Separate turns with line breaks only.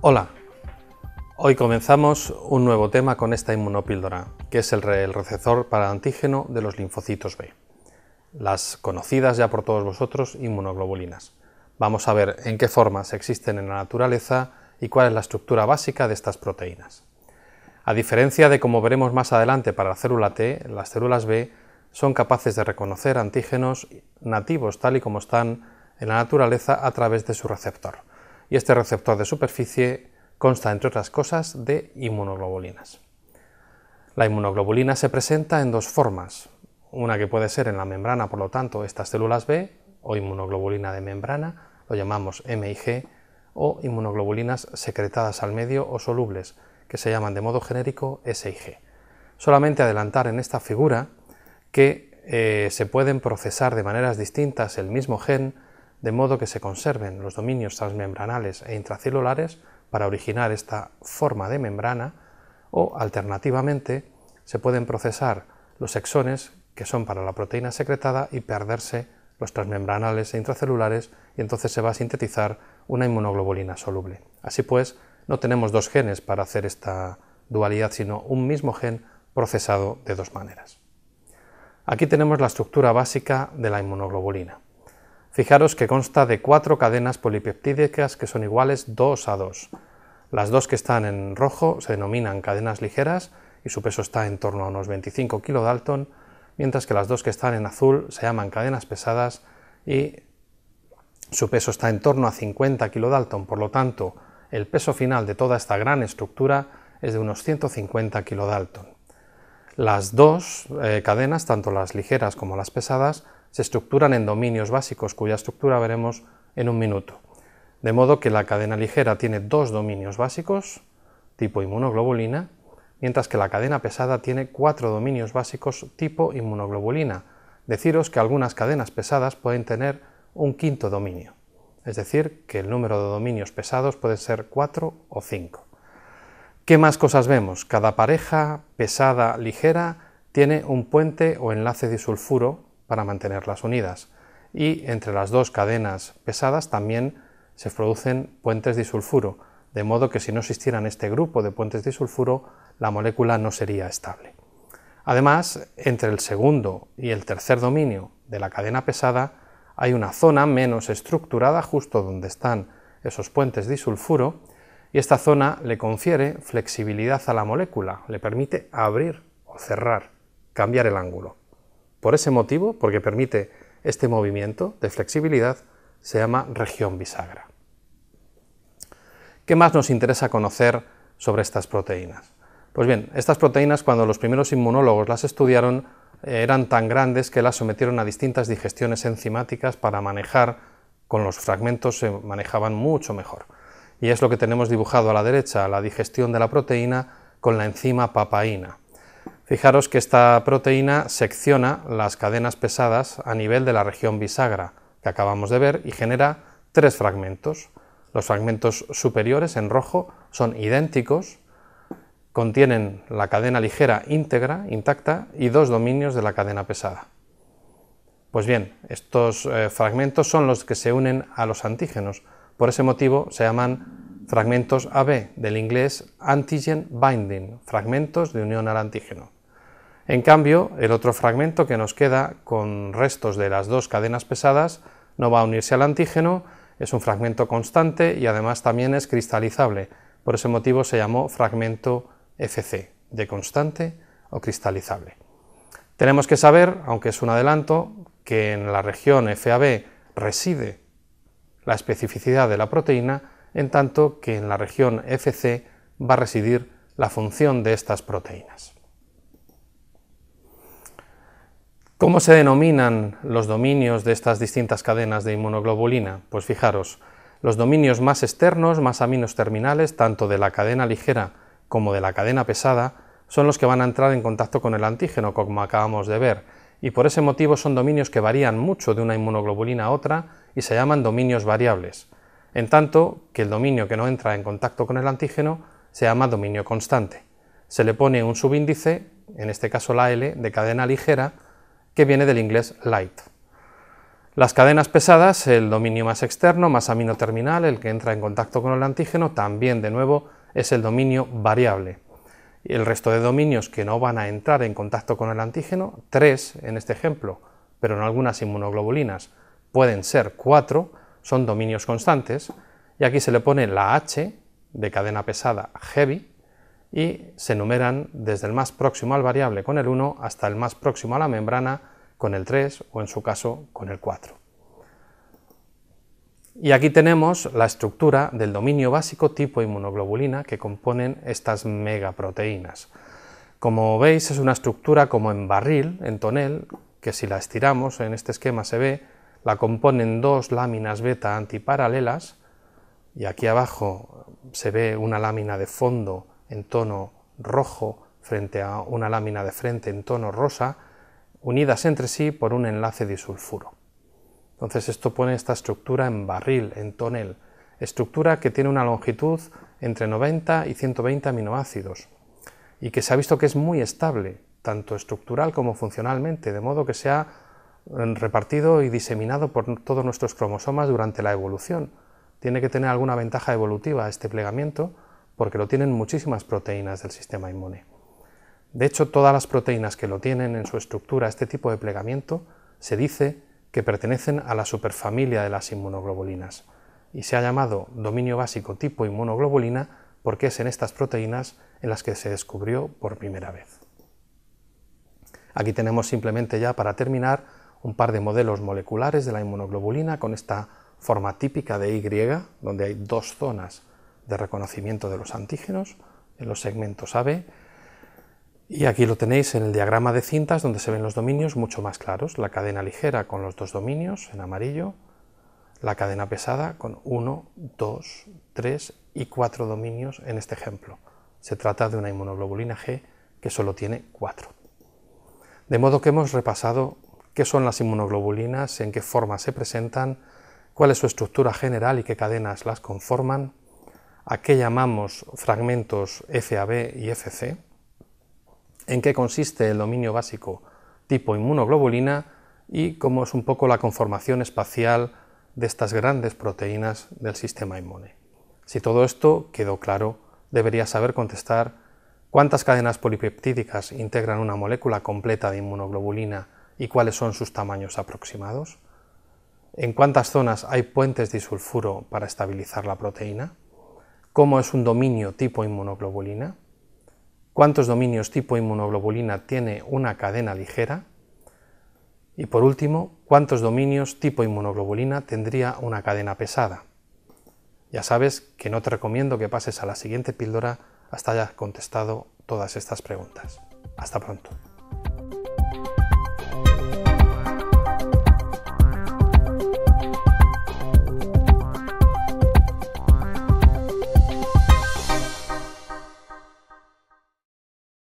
Hola, hoy comenzamos un nuevo tema con esta inmunopíldora, que es el, receptor para antígeno de los linfocitos B, las conocidas ya por todos vosotros inmunoglobulinas. Vamos a ver en qué formas existen en la naturaleza y cuál es la estructura básica de estas proteínas. A diferencia de como veremos más adelante para la célula T, las células B son capaces de reconocer antígenos nativos tal y como están en la naturaleza a través de su receptor y este receptor de superficie consta, entre otras cosas, de inmunoglobulinas. La inmunoglobulina se presenta en dos formas, una que puede ser en la membrana, por lo tanto, estas células B, o inmunoglobulina de membrana, lo llamamos MIG, o inmunoglobulinas secretadas al medio o solubles, que se llaman de modo genérico SIG. Solamente adelantar en esta figura que eh, se pueden procesar de maneras distintas el mismo gen de modo que se conserven los dominios transmembranales e intracelulares para originar esta forma de membrana o, alternativamente, se pueden procesar los exones que son para la proteína secretada y perderse los transmembranales e intracelulares y entonces se va a sintetizar una inmunoglobulina soluble. Así pues, no tenemos dos genes para hacer esta dualidad, sino un mismo gen procesado de dos maneras. Aquí tenemos la estructura básica de la inmunoglobulina. Fijaros que consta de cuatro cadenas polipeptídicas que son iguales 2 a 2. Las dos que están en rojo se denominan cadenas ligeras y su peso está en torno a unos 25 kilodalton, mientras que las dos que están en azul se llaman cadenas pesadas y su peso está en torno a 50 kilodalton, por lo tanto, el peso final de toda esta gran estructura es de unos 150 kilodalton. Las dos eh, cadenas, tanto las ligeras como las pesadas, se estructuran en dominios básicos, cuya estructura veremos en un minuto. De modo que la cadena ligera tiene dos dominios básicos, tipo inmunoglobulina, mientras que la cadena pesada tiene cuatro dominios básicos tipo inmunoglobulina. Deciros que algunas cadenas pesadas pueden tener un quinto dominio, es decir, que el número de dominios pesados puede ser cuatro o cinco. ¿Qué más cosas vemos? Cada pareja pesada ligera tiene un puente o enlace disulfuro para mantenerlas unidas. Y entre las dos cadenas pesadas también se producen puentes disulfuro, de modo que si no existieran este grupo de puentes disulfuro, la molécula no sería estable. Además, entre el segundo y el tercer dominio de la cadena pesada hay una zona menos estructurada justo donde están esos puentes disulfuro y esta zona le confiere flexibilidad a la molécula, le permite abrir o cerrar, cambiar el ángulo. Por ese motivo, porque permite este movimiento de flexibilidad, se llama región bisagra. ¿Qué más nos interesa conocer sobre estas proteínas? Pues bien, estas proteínas cuando los primeros inmunólogos las estudiaron eh, eran tan grandes que las sometieron a distintas digestiones enzimáticas para manejar con los fragmentos se manejaban mucho mejor. Y es lo que tenemos dibujado a la derecha, la digestión de la proteína con la enzima papaína. Fijaros que esta proteína secciona las cadenas pesadas a nivel de la región bisagra que acabamos de ver y genera tres fragmentos. Los fragmentos superiores en rojo son idénticos, contienen la cadena ligera íntegra, intacta, y dos dominios de la cadena pesada. Pues bien, estos eh, fragmentos son los que se unen a los antígenos. Por ese motivo se llaman fragmentos AB, del inglés antigen binding, fragmentos de unión al antígeno. En cambio, el otro fragmento que nos queda con restos de las dos cadenas pesadas no va a unirse al antígeno, es un fragmento constante y además también es cristalizable. Por ese motivo se llamó fragmento FC, de constante o cristalizable. Tenemos que saber, aunque es un adelanto, que en la región FAB reside la especificidad de la proteína, en tanto que en la región FC va a residir la función de estas proteínas. ¿Cómo se denominan los dominios de estas distintas cadenas de inmunoglobulina? Pues fijaros, los dominios más externos, más aminos terminales, tanto de la cadena ligera como de la cadena pesada, son los que van a entrar en contacto con el antígeno, como acabamos de ver, y por ese motivo son dominios que varían mucho de una inmunoglobulina a otra y se llaman dominios variables, en tanto que el dominio que no entra en contacto con el antígeno se llama dominio constante. Se le pone un subíndice, en este caso la L, de cadena ligera, que viene del inglés light. Las cadenas pesadas, el dominio más externo, más amino terminal, el que entra en contacto con el antígeno, también de nuevo es el dominio variable. El resto de dominios que no van a entrar en contacto con el antígeno, tres en este ejemplo, pero en algunas inmunoglobulinas pueden ser cuatro, son dominios constantes, y aquí se le pone la H de cadena pesada heavy, y se numeran desde el más próximo al variable con el 1 hasta el más próximo a la membrana con el 3 o en su caso con el 4. Y aquí tenemos la estructura del dominio básico tipo inmunoglobulina que componen estas megaproteínas. Como veis es una estructura como en barril, en tonel, que si la estiramos en este esquema se ve, la componen dos láminas beta antiparalelas y aquí abajo se ve una lámina de fondo en tono rojo frente a una lámina de frente en tono rosa, unidas entre sí por un enlace disulfuro. Entonces esto pone esta estructura en barril, en tonel, estructura que tiene una longitud entre 90 y 120 aminoácidos y que se ha visto que es muy estable, tanto estructural como funcionalmente, de modo que se ha mm, repartido y diseminado por todos nuestros cromosomas durante la evolución. Tiene que tener alguna ventaja evolutiva este plegamiento, porque lo tienen muchísimas proteínas del sistema inmune. De hecho, todas las proteínas que lo tienen en su estructura este tipo de plegamiento se dice que pertenecen a la superfamilia de las inmunoglobulinas y se ha llamado dominio básico tipo inmunoglobulina porque es en estas proteínas en las que se descubrió por primera vez. Aquí tenemos simplemente ya para terminar un par de modelos moleculares de la inmunoglobulina con esta forma típica de Y, donde hay dos zonas de reconocimiento de los antígenos en los segmentos AB. Y aquí lo tenéis en el diagrama de cintas donde se ven los dominios mucho más claros. La cadena ligera con los dos dominios en amarillo, la cadena pesada con 1, 2, 3 y 4 dominios en este ejemplo. Se trata de una inmunoglobulina G que solo tiene cuatro. De modo que hemos repasado qué son las inmunoglobulinas, en qué forma se presentan, cuál es su estructura general y qué cadenas las conforman, a qué llamamos fragmentos FAB y FC, en qué consiste el dominio básico tipo inmunoglobulina y cómo es un poco la conformación espacial de estas grandes proteínas del sistema inmune. Si todo esto quedó claro, deberías saber contestar cuántas cadenas polipeptídicas integran una molécula completa de inmunoglobulina y cuáles son sus tamaños aproximados, en cuántas zonas hay puentes disulfuro para estabilizar la proteína, cómo es un dominio tipo inmunoglobulina, cuántos dominios tipo inmunoglobulina tiene una cadena ligera y por último, cuántos dominios tipo inmunoglobulina tendría una cadena pesada. Ya sabes que no te recomiendo que pases a la siguiente píldora hasta hayas contestado todas estas preguntas. Hasta pronto.